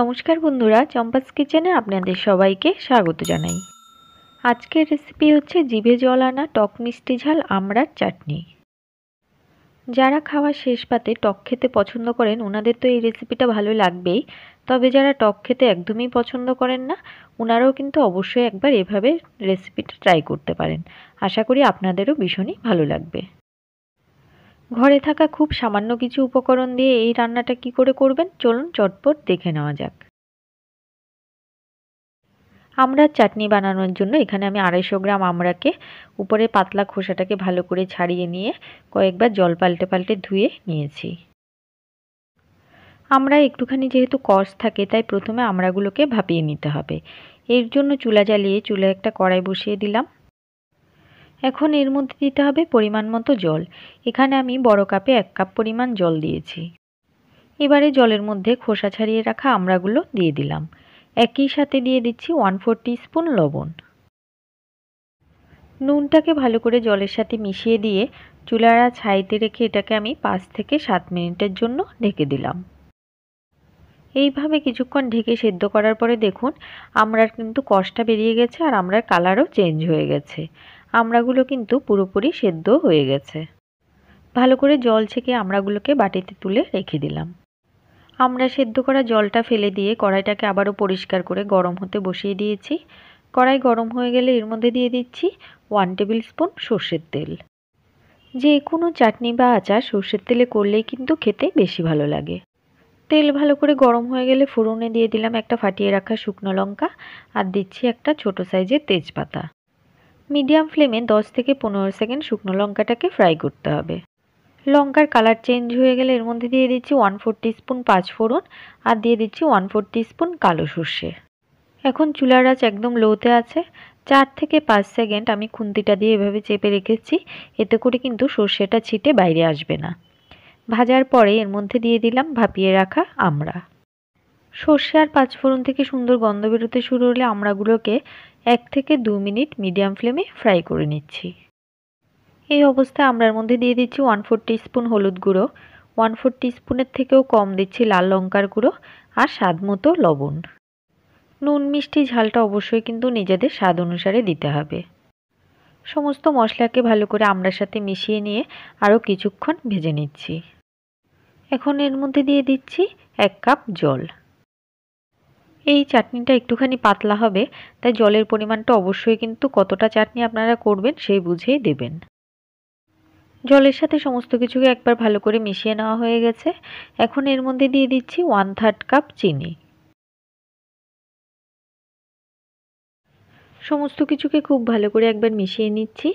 নমস্কার বন্ধুরা চম্পাস কিচেনে আপনাদের সবাইকে স্বাগত জানাই আজকের রেসিপি হচ্ছে জিভে জল আনা টক মিষ্টি ঝাল আমড়ার চাটনি যারা খাওয়া শেষ পাতে টক খেতে পছন্দ করেন ওনাদের তো এই রেসিপিটা ভালো লাগবেই তবে যারা টক খেতে একদমই পছন্দ করেন না ওনারাও কিন্তু অবশ্যই একবার এভাবে রেসিপিটা ট্রাই করতে পারেন আশা করি আপনাদেরও ভীষণই ভালো লাগবে ঘরে থাকা খুব সামান্য কিছু উপকরণ দিয়ে এই রান্নাটা কি করে করবেন চলুন চটপট দেখে নেওয়া যাক আমরা চাটনি বানানোর জন্য এখানে আমি আড়াইশো গ্রাম আমড়াকে উপরে পাতলা খোসাটাকে ভালো করে ছাড়িয়ে নিয়ে কয়েকবার জল পাল্টে পাল্টে ধুয়ে নিয়েছি আমরা একটুখানি যেহেতু কষ থাকে তাই প্রথমে আমড়াগুলোকে ভাপিয়ে নিতে হবে এর জন্য চুলা জ্বালিয়ে চুলা একটা কড়াই বসিয়ে দিলাম এখন এর মধ্যে দিতে হবে পরিমাণ মতো জল এখানে আমি বড় কাপে এক কাপ পরিমাণ জল দিয়েছি এবারে জলের মধ্যে খোসা ছাড়িয়ে রাখা আমড়াগুলো দিয়ে দিলাম একই সাথে দিয়ে দিচ্ছি ওয়ান ফোর স্পুন লবণ নুনটাকে ভালো করে জলের সাথে মিশিয়ে দিয়ে চুলার ছাইতে রেখে এটাকে আমি পাঁচ থেকে সাত মিনিটের জন্য ঢেকে দিলাম এইভাবে কিছুক্ষণ ঢেকে সেদ্ধ করার পরে দেখুন আমরার কিন্তু কষটা বেরিয়ে গেছে আর আমরার কালারও চেঞ্জ হয়ে গেছে আমড়াগুলো কিন্তু পুরোপুরি সেদ্ধ হয়ে গেছে ভালো করে জল ছেঁকে আমড়াগুলোকে বাটিতে তুলে রেখে দিলাম আমরা সেদ্ধ করা জলটা ফেলে দিয়ে কড়াইটাকে আবারও পরিষ্কার করে গরম হতে বসিয়ে দিয়েছি কড়াই গরম হয়ে গেলে এর মধ্যে দিয়ে দিচ্ছি ওয়ান টেবিল স্পুন সর্ষের তেল যে কোনো চাটনি বা আচার সর্ষের তেলে করলেই কিন্তু খেতে বেশি ভালো লাগে তেল ভালো করে গরম হয়ে গেলে ফোড়নে দিয়ে দিলাম একটা ফাটিয়ে রাখা শুকনো লঙ্কা আর দিচ্ছি একটা ছোট সাইজের তেজপাতা মিডিয়াম ফ্লেমে 10 থেকে পনেরো সেকেন্ড শুকনো লঙ্কাটাকে ফ্রাই করতে হবে লঙ্কার কালার চেঞ্জ হয়ে গেলে এর মধ্যে দিয়ে দিচ্ছি ওয়ান ফোর পাঁচ পাঁচফোড়ন আর দিয়ে দিচ্ছি ওয়ান ফোর স্পুন কালো সর্ষে এখন চুলার আঁচ একদম লোতে আছে চার থেকে পাঁচ সেকেন্ড আমি খুন্তিটা দিয়ে এভাবে চেপে রেখেছি এতে করে কিন্তু সর্ষেটা ছিটে বাইরে আসবে না ভাজার পরে এর মধ্যে দিয়ে দিলাম ভাপিয়ে রাখা আমড়া সর্ষে আর পাঁচফোড়ন থেকে সুন্দর গন্ধ বেরোতে শুরু হলে আমড়াগুলোকে এক থেকে দু মিনিট মিডিয়াম ফ্লেমে ফ্রাই করে নিচ্ছি এই অবস্থায় আমড়ার মধ্যে দিয়ে দিচ্ছি ওয়ান ফোর স্পুন হলুদ গুঁড়ো ওয়ান ফোর স্পুনের থেকেও কম দিচ্ছি লাল লঙ্কার গুঁড়ো আর স্বাদ মতো লবণ নুন মিষ্টি ঝালটা অবশ্যই কিন্তু নিজেদের স্বাদ অনুসারে দিতে হবে সমস্ত মশলাকে ভালো করে আমরার সাথে মিশিয়ে নিয়ে আরও কিছুক্ষণ ভেজে নিচ্ছি এখন এর মধ্যে দিয়ে দিচ্ছি এক কাপ জল এই চাটনিটা একটুখানি পাতলা হবে তাই জলের পরিমাণটা অবশ্যই কিন্তু কতটা চাটনি আপনারা করবেন সেই বুঝেই দেবেন জলের সাথে সমস্ত কিছুকে একবার ভালো করে মিশিয়ে নেওয়া হয়ে গেছে এখন এর মধ্যে দিয়ে দিচ্ছি ওয়ান থার্ড কাপ চিনি সমস্ত কিছুকে খুব ভালো করে একবার মিশিয়ে নিচ্ছি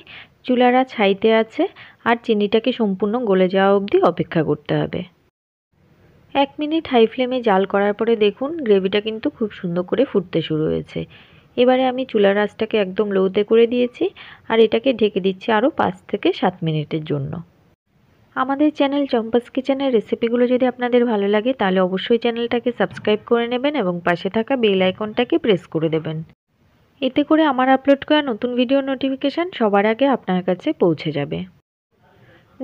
চুলারা ছাইতে আছে আর চিনিটাকে সম্পূর্ণ গলে যাওয়া অবধি অপেক্ষা করতে হবে এক মিনিট হাই ফ্লেমে জাল করার পরে দেখুন গ্রেভিটা কিন্তু খুব সুন্দর করে ফুটতে শুরু হয়েছে এবারে আমি চুলার আঁচটাকে একদম লোতে করে দিয়েছি আর এটাকে ঢেকে দিচ্ছি আরও পাঁচ থেকে সাত মিনিটের জন্য আমাদের চ্যানেল চম্পাস কিচেনের রেসিপিগুলো যদি আপনাদের ভালো লাগে তাহলে অবশ্যই চ্যানেলটাকে সাবস্ক্রাইব করে নেবেন এবং পাশে থাকা বেল আইকনটাকে প্রেস করে দেবেন এতে করে আমার আপলোড করা নতুন ভিডিও নোটিফিকেশান সবার আগে আপনার কাছে পৌঁছে যাবে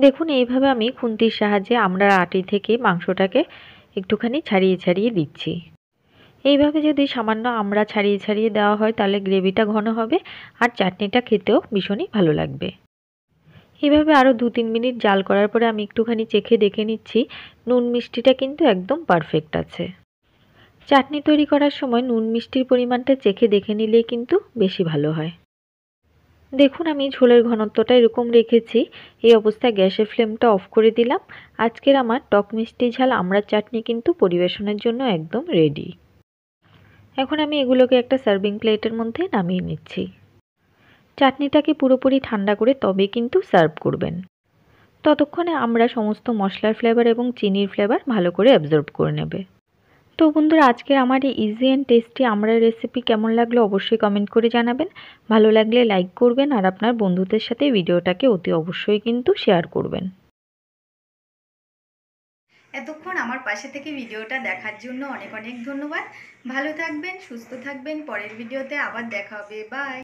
দেখুন এইভাবে আমি খুন্তির সাহায্যে আমরা আটি থেকে মাংসটাকে একটুখানি ছাড়িয়ে ছাড়িয়ে দিচ্ছি এইভাবে যদি সামান্য আমরা ছাড়িয়ে ছাড়িয়ে দেওয়া হয় তাহলে গ্রেভিটা ঘন হবে আর চাটনিটা খেতেও ভীষণই ভালো লাগবে এভাবে আরও দু তিন মিনিট জাল করার পরে আমি একটুখানি চেখে দেখে নিচ্ছি নুন মিষ্টিটা কিন্তু একদম পারফেক্ট আছে চাটনি তৈরি করার সময় নুন মিষ্টির পরিমাণটা চেখে দেখে নিলে কিন্তু বেশি ভালো হয় দেখুন আমি ঝোলের ঘনত্বটা এরকম রেখেছি এই অবস্থায় গ্যাসের ফ্লেমটা অফ করে দিলাম আজকের আমার টক মিষ্টি ঝাল আমড়ার চাটনি কিন্তু পরিবেশনের জন্য একদম রেডি এখন আমি এগুলোকে একটা সার্ভিং প্লেটের মধ্যে নামিয়ে নিচ্ছি চাটনিটাকে পুরোপুরি ঠান্ডা করে তবে কিন্তু সার্ভ করবেন ততক্ষণে আমরা সমস্ত মশলার ফ্লেভার এবং চিনির ফ্লেভার ভালো করে অ্যাবজর্ব করে নেবে তো বন্ধুরা আজকের আমার এই ইজি অ্যান্ড টেস্টি আমরা রেসিপি কেমন লাগলো অবশ্যই কমেন্ট করে জানাবেন ভালো লাগলে লাইক করবেন আর আপনার বন্ধুদের সাথে ভিডিওটাকে অতি অবশ্যই কিন্তু শেয়ার করবেন এতক্ষণ আমার পাশে থেকে ভিডিওটা দেখার জন্য অনেক অনেক ধন্যবাদ ভালো থাকবেন সুস্থ থাকবেন পরের ভিডিওতে আবার দেখা হবে বাই